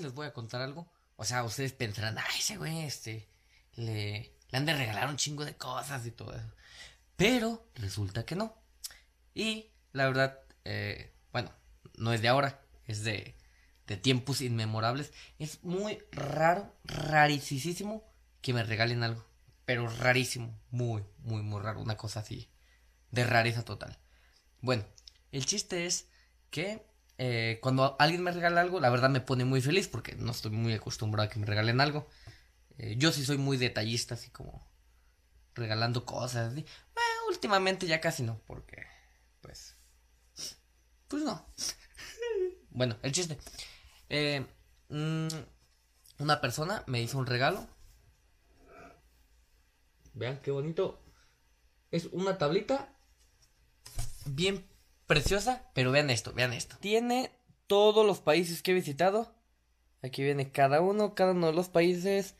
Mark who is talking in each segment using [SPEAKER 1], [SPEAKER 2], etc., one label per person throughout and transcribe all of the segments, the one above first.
[SPEAKER 1] les voy a contar algo. O sea, ustedes pensarán, ay, ese güey, este, le, han de regalar un chingo de cosas y todo eso. Pero resulta que no. Y la verdad, eh, bueno, no es de ahora, es de, de tiempos inmemorables. Es muy raro, rarísimo que me regalen algo. Pero rarísimo, muy, muy, muy raro. Una cosa así, de rareza total. Bueno, el chiste es que eh, cuando alguien me regala algo, la verdad me pone muy feliz porque no estoy muy acostumbrado a que me regalen algo. Eh, yo sí soy muy detallista, así como regalando cosas. últimamente ya casi no, porque pues... Pues no. bueno, el chiste. Eh, mm, una persona me hizo un regalo. Vean qué bonito. Es una tablita bien preciosa, pero vean esto, vean esto. Tiene todos los países que he visitado. Aquí viene cada uno, cada uno de los países.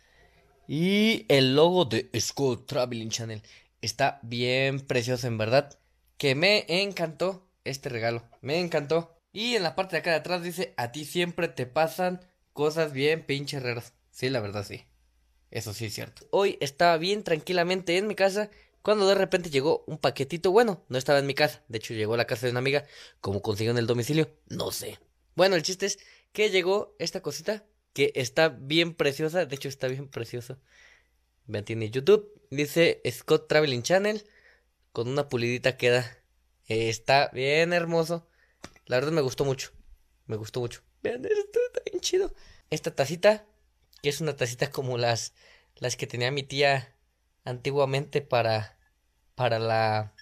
[SPEAKER 1] Y el logo de Scott Traveling Channel está bien precioso, en verdad. Que me encantó este regalo, me encantó. Y en la parte de acá de atrás dice, a ti siempre te pasan cosas bien pinche raras. Sí, la verdad sí. Eso sí es cierto. Hoy estaba bien tranquilamente en mi casa cuando de repente llegó un paquetito bueno, no estaba en mi casa, de hecho llegó a la casa de una amiga, como consiguió en el domicilio, no sé. Bueno, el chiste es que llegó esta cosita que está bien preciosa, de hecho está bien preciosa. Vean, tiene YouTube, dice Scott Traveling Channel, con una pulidita queda. está bien hermoso. La verdad me gustó mucho, me gustó mucho. Vean, esto está bien chido. Esta tacita, que es una tacita como las, las que tenía mi tía antiguamente para, para la,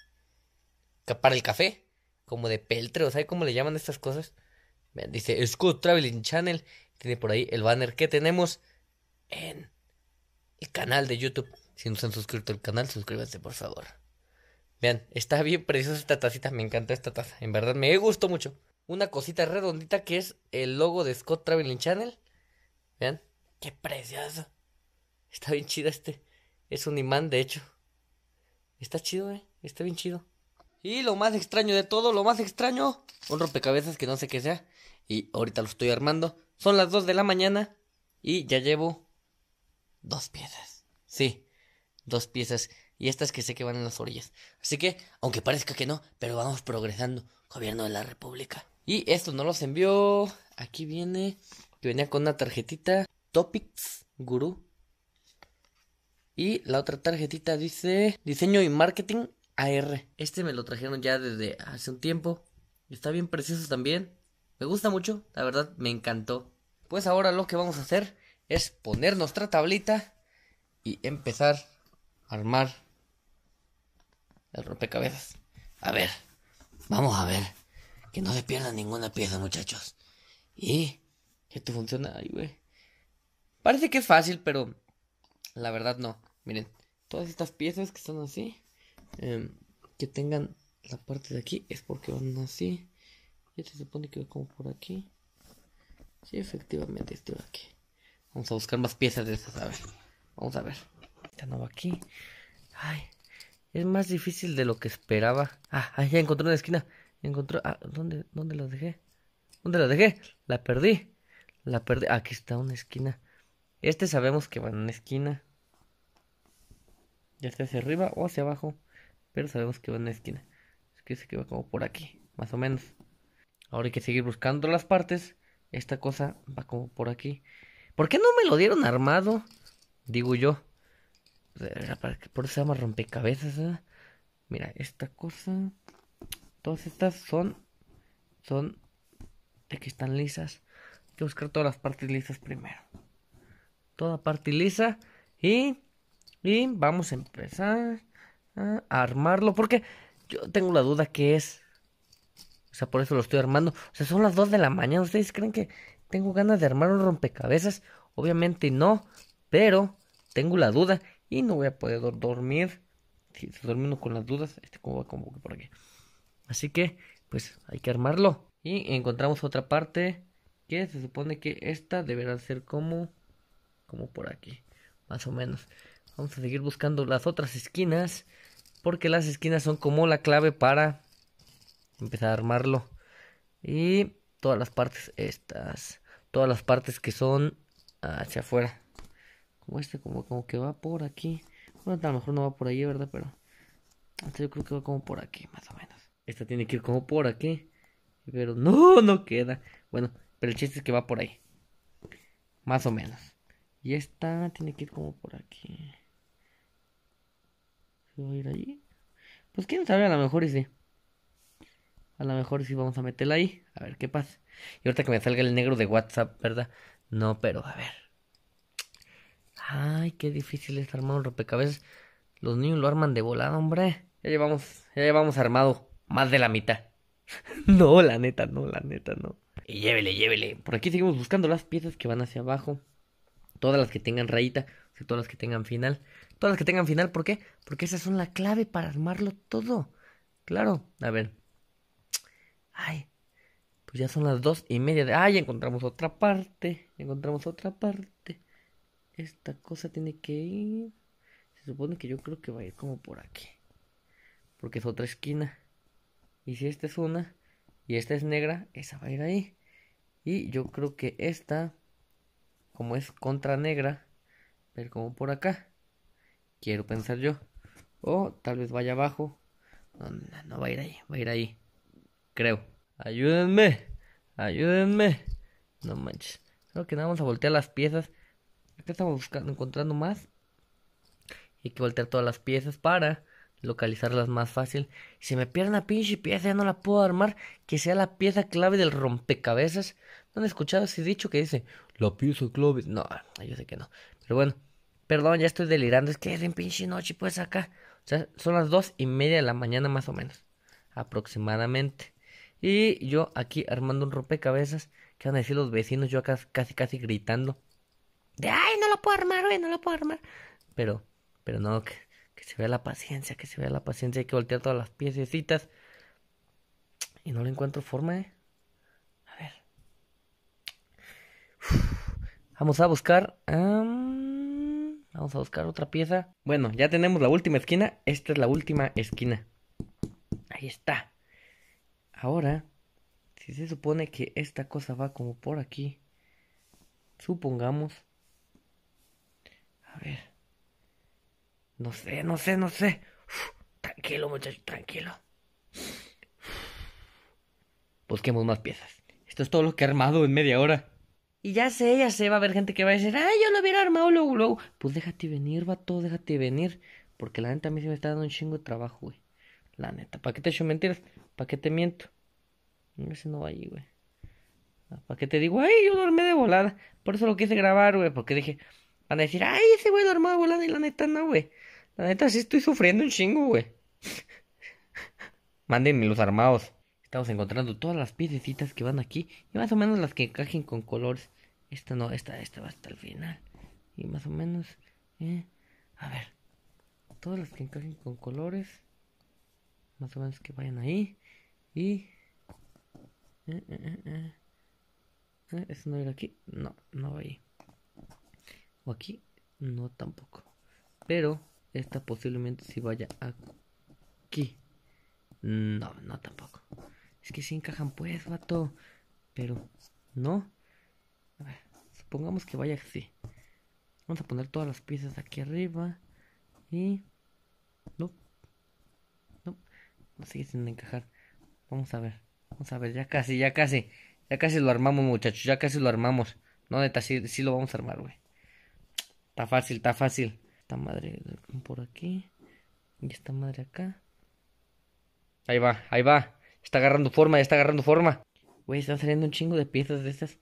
[SPEAKER 1] para el café, como de peltre, o sea, ¿cómo le llaman estas cosas? Dice Scott Traveling Channel, tiene por ahí el banner que tenemos en el canal de YouTube. Si no se han suscrito al canal, suscríbanse por favor. Vean, está bien preciosa esta tacita, me encanta esta taza, en verdad me gustó mucho. Una cosita redondita que es el logo de Scott Traveling Channel. Vean, qué precioso. Está bien chida este, es un imán, de hecho. Está chido, eh. Está bien chido. Y lo más extraño de todo, lo más extraño, un rompecabezas que no sé qué sea. Y ahorita lo estoy armando. Son las 2 de la mañana y ya llevo dos piezas. Sí, dos piezas. Y estas que sé que van en las orillas. Así que, aunque parezca que no, pero vamos progresando. Gobierno de la República. Y esto no los envió. Aquí viene. venía con una tarjetita. Topics Guru. Y la otra tarjetita dice diseño y marketing AR. Este me lo trajeron ya desde hace un tiempo. Está bien precioso también. Me gusta mucho, la verdad me encantó. Pues ahora lo que vamos a hacer es poner nuestra tablita y empezar a armar el rompecabezas. A ver, vamos a ver. Que no se pierda ninguna pieza, muchachos. Y esto funciona, ahí, güey. Parece que es fácil, pero la verdad no. Miren, todas estas piezas que están así, em, que tengan la parte de aquí, es porque van así. Y se supone que va como por aquí. Sí, efectivamente, este va aquí. Vamos a buscar más piezas de estas, a ver. Vamos a ver. ya no va aquí. Ay, es más difícil de lo que esperaba. Ah, ah ya encontré una esquina. encontró Ah, ¿dónde, ¿Dónde la dejé? ¿Dónde la dejé? La perdí. La perdí. Aquí está una esquina. Este sabemos que va en una esquina. Ya sea hacia arriba o hacia abajo. Pero sabemos que va en una esquina. Es que se que va como por aquí, más o menos. Ahora hay que seguir buscando las partes. Esta cosa va como por aquí. ¿Por qué no me lo dieron armado? Digo yo. Por eso se llama rompecabezas. ¿eh? Mira, esta cosa. Todas estas son. Son. De que están lisas. Hay que buscar todas las partes lisas primero toda parte lisa y, y vamos a empezar a armarlo porque yo tengo la duda que es, o sea, por eso lo estoy armando, o sea, son las 2 de la mañana, ¿ustedes creen que tengo ganas de armar un rompecabezas? Obviamente no, pero tengo la duda y no voy a poder dormir. Si estoy dormiendo con las dudas, este como va como que por aquí. Así que, pues hay que armarlo. Y encontramos otra parte que se supone que esta deberá ser como como por aquí, más o menos. Vamos a seguir buscando las otras esquinas, porque las esquinas son como la clave para empezar a armarlo. Y todas las partes estas, todas las partes que son hacia afuera. Como este, como, como que va por aquí. Bueno, a lo mejor no va por allí, ¿verdad? Pero este yo creo que va como por aquí, más o menos. Esta tiene que ir como por aquí. Pero no, no queda. Bueno, pero el chiste es que va por ahí. Más o menos. Y esta tiene que ir como por aquí. ¿Se va a ir allí? Pues quién sabe, a lo mejor sí. A lo mejor sí vamos a meterla ahí. A ver qué pasa. Y ahorita que me salga el negro de WhatsApp, ¿verdad? No, pero a ver. Ay, qué difícil es armar un rompecabezas. Los niños lo arman de volada, hombre. Ya llevamos, ya llevamos armado más de la mitad. no, la neta, no, la neta, no. Y llévele, llévele. Por aquí seguimos buscando las piezas que van hacia abajo. Todas las que tengan rayita, o sea, todas las que tengan final. Todas las que tengan final, ¿por qué? Porque esas son la clave para armarlo todo. Claro, a ver. Ay, pues ya son las dos y media de... Ay, encontramos otra parte. Encontramos otra parte. Esta cosa tiene que ir... Se supone que yo creo que va a ir como por aquí. Porque es otra esquina. Y si esta es una y esta es negra, esa va a ir ahí. Y yo creo que esta como es contra negra, Pero como por acá, quiero pensar yo. O tal vez vaya abajo. No, va a ir ahí, va a ir ahí. Creo. Ayúdenme, ayúdenme. No manches. Creo que nada, vamos a voltear las piezas. Acá estamos buscando, encontrando más. Hay que voltear todas las piezas para localizarlas más fácil. Si me pierden una pinche pieza, ya no la puedo armar. Que sea la pieza clave del rompecabezas han escuchado ese dicho que dice, la pieza clave? No, yo sé que no. Pero bueno, perdón, ya estoy delirando. Es que es en pinche noche, pues acá. O sea, son las dos y media de la mañana más o menos. Aproximadamente. Y yo aquí armando un rompecabezas. ¿Qué van a decir los vecinos? Yo acá casi, casi gritando. De, ay, no lo puedo armar, güey, no lo puedo armar. Pero, pero no, que, se vea la paciencia, que se vea la paciencia. Hay que voltear todas las piecitas Y no le encuentro forma, eh. Vamos a buscar... vamos a buscar otra pieza. Bueno, ya tenemos la última esquina. Esta es la última esquina. Ahí está. Ahora, si se supone que esta cosa va como por aquí. Supongamos. A ver. No sé, no sé, no sé. tranquilo, muchachos, tranquilo. Busquemos más piezas. Esto es todo lo que he armado en media hora. Y ya sé, ya sé, va a haber gente que va a decir, ay, yo no hubiera armado luego, luego. Pues déjate venir, vato, déjate venir. Porque la neta a mí se me está dando un chingo de trabajo, güey. La neta, ¿para qué te echo mentiras? ¿Para qué te miento? Ese no va allí, güey. ¿Para qué te digo, ay, yo dormí de volada? Por eso lo quise grabar, güey, porque dije, van a decir, ay, ese güey armado de volada y la neta no, güey. La neta sí estoy sufriendo un chingo, güey. Mándenme los armados. Estamos encontrando todas las piececitas que van aquí. Y más o menos las que encajen con colores. Esta no, esta, esta va hasta el final. Y más o menos. ¿eh? a ver. Todas las que encajen con colores. Más o menos que vayan ahí. Y. Eh, eh, eh, eh va no ir aquí? No, no va ahí. O aquí, no tampoco. Pero esta posiblemente si vaya aquí. No, no tampoco es que sí encajan pues, vato. Pero, ¿no? A ver, supongamos que vaya así. Vamos a poner todas las piezas aquí arriba. Y... No. No. No sigue sin encajar. Vamos a ver. Vamos a ver, ya casi, ya casi. Ya casi lo armamos, muchachos. Ya casi lo armamos. No, neta, sí, sí lo vamos a armar, güey. Está fácil, está fácil. Esta madre por aquí. Y esta madre acá. Ahí va, ahí va. Está agarrando forma, ya está agarrando forma. Güey, están saliendo un chingo de piezas de estas.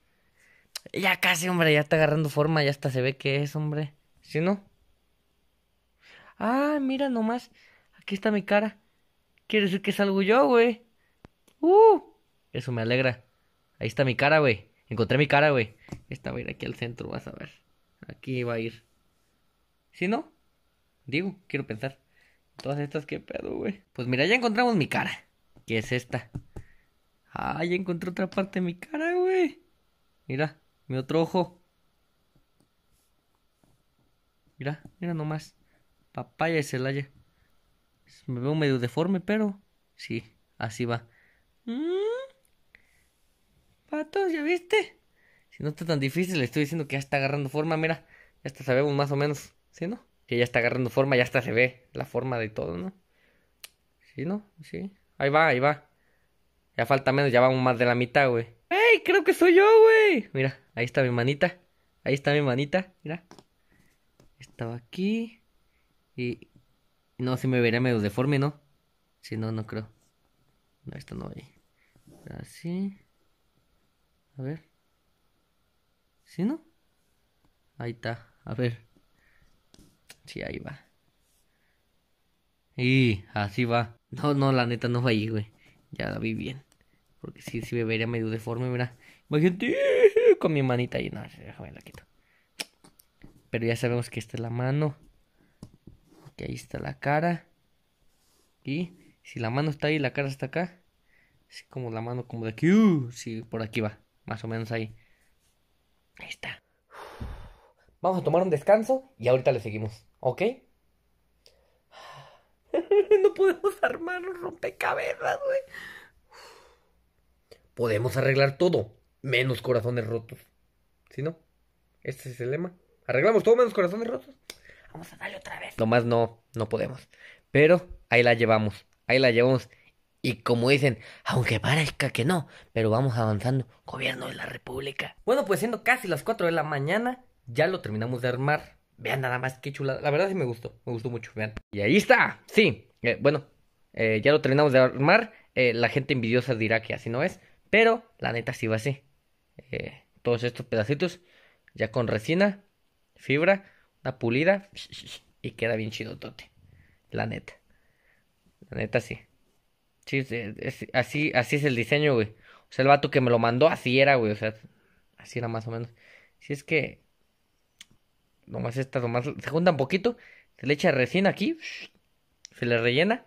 [SPEAKER 1] Ya casi, hombre, ya está agarrando forma, ya hasta se ve que es, hombre. ¿Sí no? Ah, mira nomás. Aquí está mi cara. Quiere decir que salgo yo, güey. Uh, eso me alegra. Ahí está mi cara, güey. Encontré mi cara, güey. Esta va a ir aquí al centro, vas a ver. Aquí va a ir. ¿Sí no? Digo, quiero pensar. Todas estas, qué pedo, güey. Pues mira, ya encontramos mi cara que es esta. Ah, ya encontré otra parte de mi cara, güey. Mira, mi otro ojo. Mira, mira nomás. Papaya el Celaya. Me veo medio deforme, pero sí, así va. Mmm. Patos, ¿ya viste? Si no está tan difícil, le estoy diciendo que ya está agarrando forma, mira. Ya está, sabemos más o menos, ¿sí, no? Que ya está agarrando forma, ya hasta se ve la forma de todo, ¿no? ¿Sí, no? Sí. Ahí va, ahí va. Ya falta menos, ya vamos más de la mitad, güey. ¡Ey! Creo que soy yo, güey. Mira, ahí está mi manita. Ahí está mi manita, mira. Estaba aquí. Y. No, si me vería medio deforme, ¿no? Si no, no creo. No, esto no hay. Así. A ver. ¿Sí, no? Ahí está. A ver. Sí, ahí va. Y así va. No, no, la neta no ahí, güey. Ya la vi bien. Porque si sí me vería medio deforme, mira. Imagínate con mi manita ahí. No, déjame la quito. Pero ya sabemos que esta es la mano. Que ahí está la cara. Y si la mano está ahí la cara está acá. Así como la mano como de aquí. si uh, sí, por aquí va. Más o menos ahí. Ahí está. Vamos a tomar un descanso y ahorita le seguimos. ¿Ok? no podemos armar un rompecabezas, güey. Podemos arreglar todo, menos corazones rotos. Si no, este es el lema. Arreglamos todo menos corazones rotos. Vamos a darle otra vez. más no, no podemos. Pero ahí la llevamos, ahí la llevamos. Y como dicen, aunque parezca que no, pero vamos avanzando, gobierno de la República. Bueno, pues siendo casi las 4 de la mañana, ya lo terminamos de armar. Vean nada más qué chulada. La verdad sí me gustó, me gustó mucho, vean. Y ahí está, sí. Eh, bueno, eh, ya lo terminamos de armar. Eh, la gente envidiosa dirá que así no es. Pero la neta sí va así. todos estos pedacitos, ya con resina, fibra, una pulida. Y queda bien chido tote. La neta. La neta sí. Sí, así, así es el diseño, güey. O sea, el vato que me lo mandó así era, güey. O sea, así era más o menos. Si es que Nomás estas nomás se junta un poquito. Se le echa resina aquí. Se le rellena.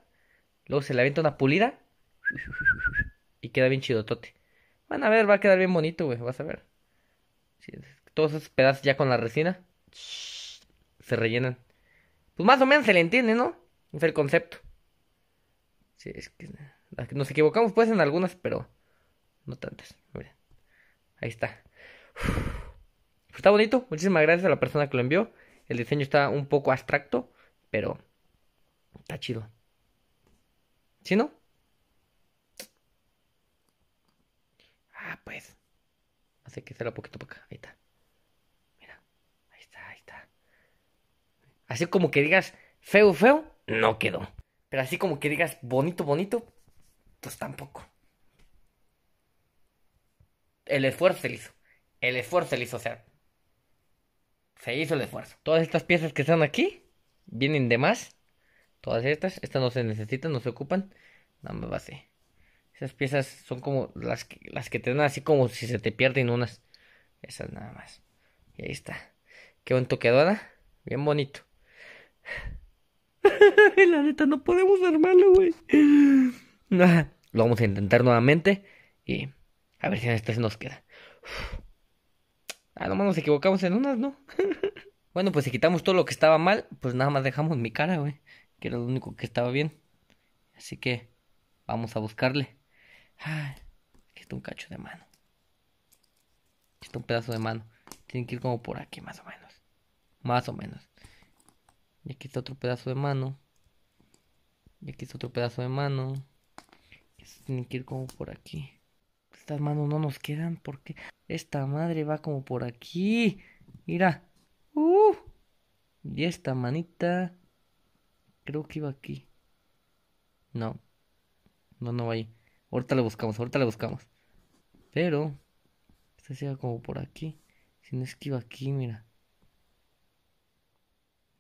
[SPEAKER 1] Luego se le avienta una pulida. Y queda bien chido tote Van a ver, va a quedar bien bonito, güey. Vas a ver. todos esos pedazos ya con la resina. Se rellenan. Pues más o menos se le entiende, ¿no? Es el concepto. es que nos equivocamos pues en algunas, pero no tantas. Ahí está está bonito. Muchísimas gracias a la persona que lo envió. El diseño está un poco abstracto, pero está chido. ¿Sí no? Ah, pues. Hace que lo poquito para acá. Ahí está. Mira. Ahí está, ahí está. Así como que digas feo, feo, no quedó. Pero así como que digas bonito, bonito, pues tampoco. El esfuerzo se hizo. El esfuerzo se hizo. O sea, se hizo el esfuerzo. Todas estas piezas que están aquí vienen de más. Todas estas, estas no se necesitan, no se ocupan. Nada más va así. Esas piezas son como las que, las que te dan así como si se te pierden unas. Esas nada más. Y ahí está. Qué bonito quedó, Bien bonito. La neta, no podemos armarlo, güey. Lo vamos a intentar nuevamente y a ver si en esta se nos queda. Ah, nomás nos equivocamos en unas, ¿no? bueno, pues si quitamos todo lo que estaba mal, pues nada más dejamos mi cara, güey. Que era lo único que estaba bien. Así que vamos a buscarle. Ay, aquí está un cacho de mano. Aquí está un pedazo de mano. Tienen que ir como por aquí, más o menos. Más o menos. Y aquí está otro pedazo de mano. Y aquí está otro pedazo de mano. Tienen que ir como por aquí manos no nos quedan porque esta madre va como por aquí. Mira. Uh. Y esta manita creo que iba aquí. No. No, no va ahí. Ahorita la buscamos, ahorita la buscamos. Pero esta se como por aquí. Si no es que iba aquí, mira.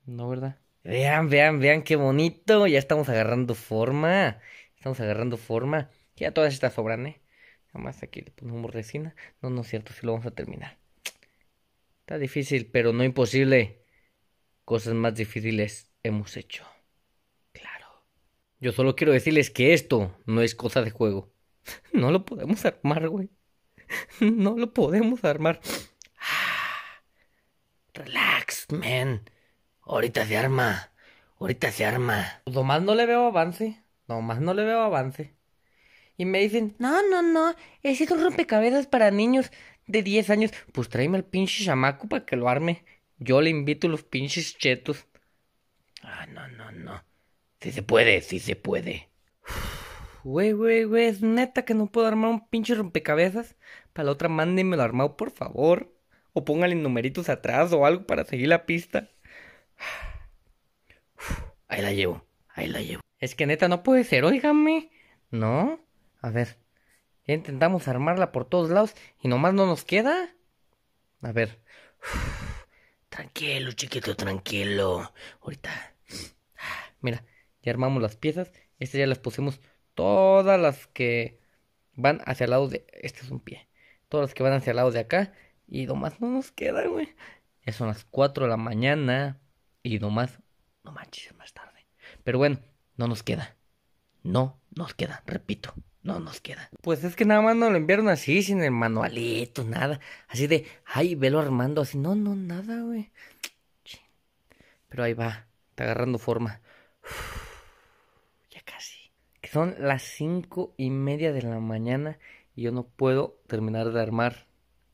[SPEAKER 1] No, ¿verdad? Vean, vean, vean qué bonito. Ya estamos agarrando forma. Estamos agarrando forma. Ya todas estas sobran, ¿eh? Además aquí le ponemos pues, resina. No, no es cierto, si lo vamos a terminar. Está difícil, pero no imposible. Cosas más difíciles hemos hecho. Claro. Yo solo quiero decirles que esto no es cosa de juego. No lo podemos armar, güey. No lo podemos armar. Ah, relax, man. Ahorita se arma. Ahorita se arma. Pues nomás no le veo avance. Nomás no le veo avance. Y me dicen, no, no, no, ese es un rompecabezas para niños de 10 años. Pues tráeme al pinche chamaco para que lo arme. Yo le invito los pinches chetos. Ah, no, no, no. Sí se puede, sí se puede. güey, güey, güey, es neta que no puedo armar un pinche rompecabezas. Para la otra, lo armado, por favor. O póngale numeritos atrás o algo para seguir la pista. ahí la llevo, ahí la llevo. Es que neta no puede ser, óigame. ¿No? A ver, ya intentamos armarla por todos lados y nomás no nos queda. A ver. tranquilo, chiquito, tranquilo. Ahorita. Mira, ya armamos las piezas. Estas ya las pusimos todas las que van hacia el lado de... Este es un pie. Todas las que van hacia el lado de acá. Y nomás no nos queda, güey. Ya son las 4 de la mañana. Y nomás... No manches, más tarde. Pero bueno, no nos queda. No nos queda, repito no nos queda. Pues es que nada más nos lo enviaron así, sin el manualito, nada. Así de, ay, velo armando, así. No, no, nada, güey. Pero ahí va, está agarrando forma. ya casi. Que son las cinco y media de la mañana y yo no puedo terminar de armar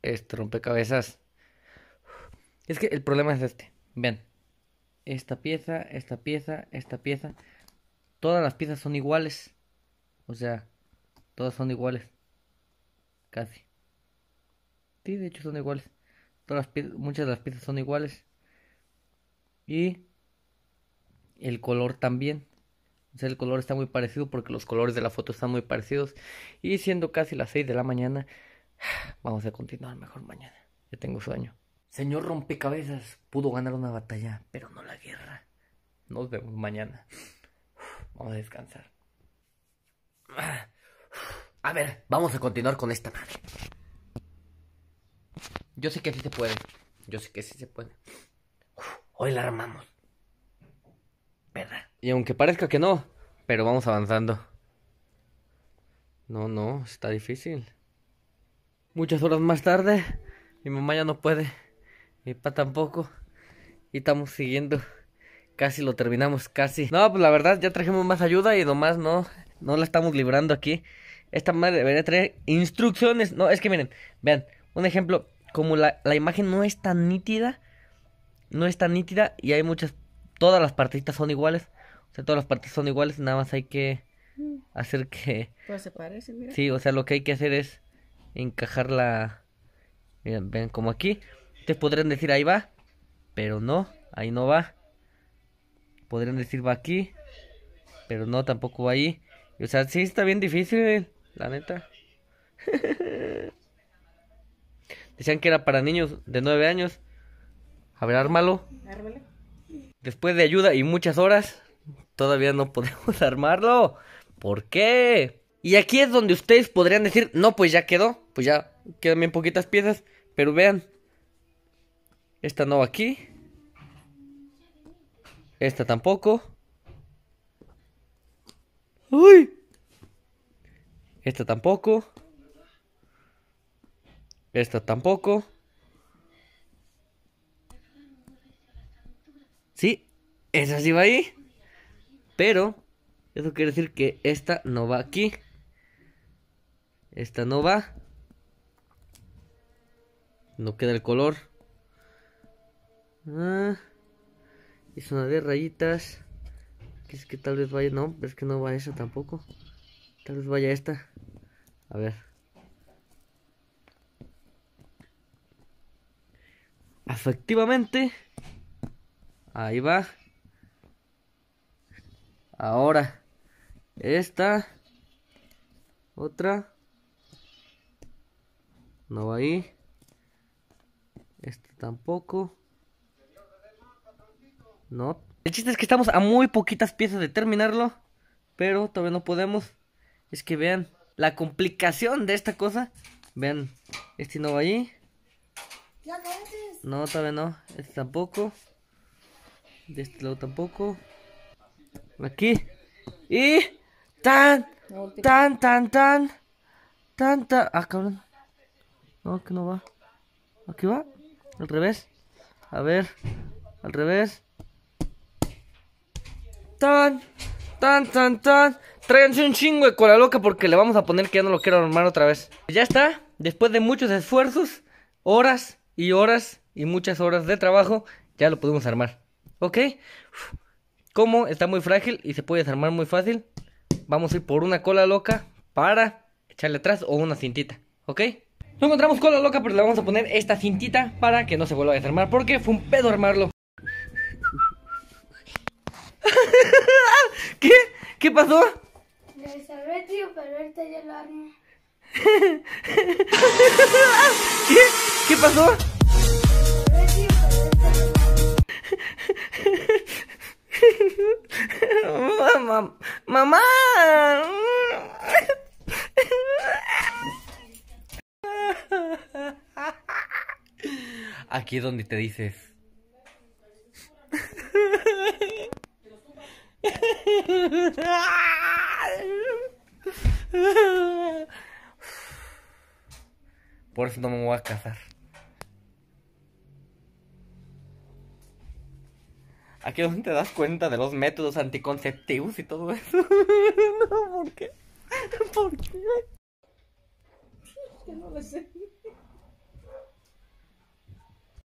[SPEAKER 1] este rompecabezas. es que el problema es este. Vean. Esta pieza, esta pieza, esta pieza. Todas las piezas son iguales. O sea, Todas son iguales. Casi. Sí, de hecho son iguales. Todas las muchas de las piezas son iguales. Y el color también. O sea, el color está muy parecido porque los colores de la foto están muy parecidos. Y siendo casi las 6 de la mañana, vamos a continuar mejor mañana. Ya tengo sueño. Señor Rompecabezas, pudo ganar una batalla, pero no la guerra. Nos vemos mañana. Vamos a descansar. Ah. A ver, vamos a continuar con esta madre. Yo sé que sí se puede. Yo sé que sí se puede. hoy la armamos. ¿Verdad? Y aunque parezca que no, pero vamos avanzando. No, no, está difícil. Muchas horas más tarde, mi mamá ya no puede. Mi papá tampoco. Y estamos siguiendo. Casi lo terminamos, casi. No, pues la verdad, ya trajimos más ayuda y nomás no, no la estamos librando aquí. Esta madre debería traer instrucciones. No, es que miren, vean, un ejemplo, como la, la imagen no es tan nítida, no es tan nítida y hay muchas, todas las partitas son iguales. O sea, todas las partes son iguales, nada más hay que mm. hacer que... Pues se mira. Sí, o sea, lo que hay que hacer es encajarla Miren, ven como aquí. Ustedes podrían decir ahí va, pero no, ahí no va. Podrían decir va aquí, pero no, tampoco va ahí. O sea, sí está bien difícil la neta. Decían que era para niños de 9 años. A ver, ármalo. Después de ayuda y muchas horas, todavía no podemos armarlo. ¿Por qué? Y aquí es donde ustedes podrían decir, no, pues ya quedó, pues ya quedan bien poquitas piezas, pero vean, esta no aquí, esta tampoco. ¡Uy! Esta tampoco. Esta tampoco. Sí, esa sí va ahí. Pero, eso quiere decir que esta no va aquí. Esta no va. No queda el color. Ah, es una de rayitas. que Es que tal vez vaya, no, es que no va esa tampoco. Tal vez vaya esta. A ver. Efectivamente. Ahí va. Ahora. Esta. Otra. No va ahí. Esta tampoco. No. El chiste es que estamos a muy poquitas piezas de terminarlo. Pero todavía no podemos. Es que vean la complicación de esta cosa. Vean, este no va allí. No, todavía no. Este tampoco. De este lado tampoco. Aquí. Y. Tan. Tan, tan, tan. Tan, tan. Ah, cabrón. No, que no va. Aquí va. Al revés. A ver. Al revés. Tan. Tan, tan, tan. Tráiganse un chingo de cola loca porque le vamos a poner que ya no lo quiero armar otra vez. Ya está. Después de muchos esfuerzos, horas y horas y muchas horas de trabajo, ya lo pudimos armar. ¿Ok? Como está muy frágil y se puede desarmar muy fácil, vamos a ir por una cola loca para echarle atrás o una cintita. ¿Ok? No encontramos cola loca, pero le vamos a poner esta cintita para que no se vuelva a desarmar porque fue un pedo armarlo. ¿Qué? ¿Qué pasó? Este ¿Qué? ¿Qué pasó? Mamá, mamá. Aquí es donde te dices. Por eso no me voy a casar. Aquí es donde te das cuenta de los métodos anticonceptivos y todo eso. no, ¿por qué? ¿Por qué? no lo sé.